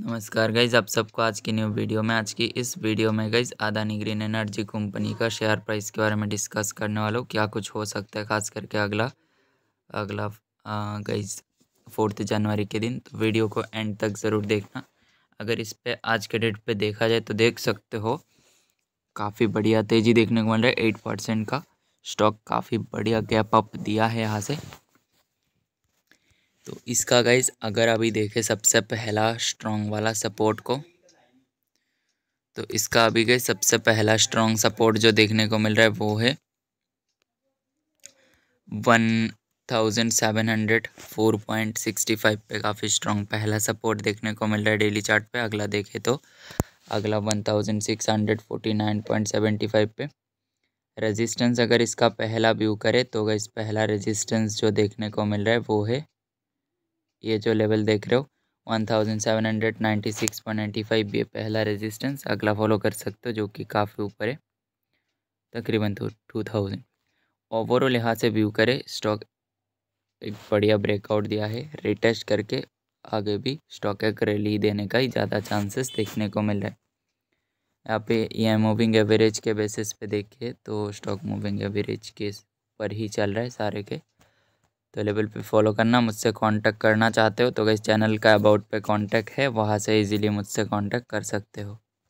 नमस्कार गाइज आप सबको आज की न्यू वीडियो में आज की इस वीडियो में guys Adani green energy company का शेयर प्राइस के बारे में डिस्कस करने वाला हूँ क्या कुछ हो सकता है खास करके अगला अगला गाइज फोर्थ जनवरी के दिन तो वीडियो को एंड तक ज़रूर देखना अगर इस पर आज के डेट पे देखा जाए तो देख सकते हो काफ़ी बढ़िया तेज़ी देखने को मिल रहा है एट परसेंट का स्टॉक काफ़ी बढ़िया गैप अप दिया है यहाँ से तो इसका गाइज अगर अभी देखें सबसे पहला स्ट्रॉन्ग वाला सपोर्ट को तो इसका अभी गई सबसे पहला स्ट्रॉन्ग सपोर्ट जो देखने को मिल रहा है वो है one thousand seven hundred four point sixty five पे काफ़ी स्ट्रॉन्ग पहला सपोर्ट देखने को मिल रहा है डेली चार्ट पे अगला देखे तो अगला one thousand six hundred forty nine point seventy five पे रेजिस्टेंस अगर इसका पहला व्यू करे तो गई पहला रेजिस्टेंस जो देखने को मिल रहा है वो है ये जो लेवल देख रहे हो 1796.95 ये पहला रेजिस्टेंस अगला फॉलो कर सकते हो जो कि काफ़ी ऊपर है तकरीबन टू थाउजेंड ओवरऑल यहाँ से व्यू करें स्टॉक एक बढ़िया ब्रेकआउट दिया है रिटेस्ट करके आगे भी स्टॉक एक रैली देने का ही ज़्यादा चांसेस देखने को मिल रहा है यहाँ पे ये मूविंग एवरेज के बेसिस पे देखिए तो स्टॉक मूविंग एवरेज के पर ही चल रहा है सारे के तो लेवल पे फॉलो करना मुझसे कांटेक्ट करना चाहते हो तो गई चैनल का अबाउट पे कांटेक्ट है वहाँ से इजीली मुझसे कांटेक्ट कर सकते हो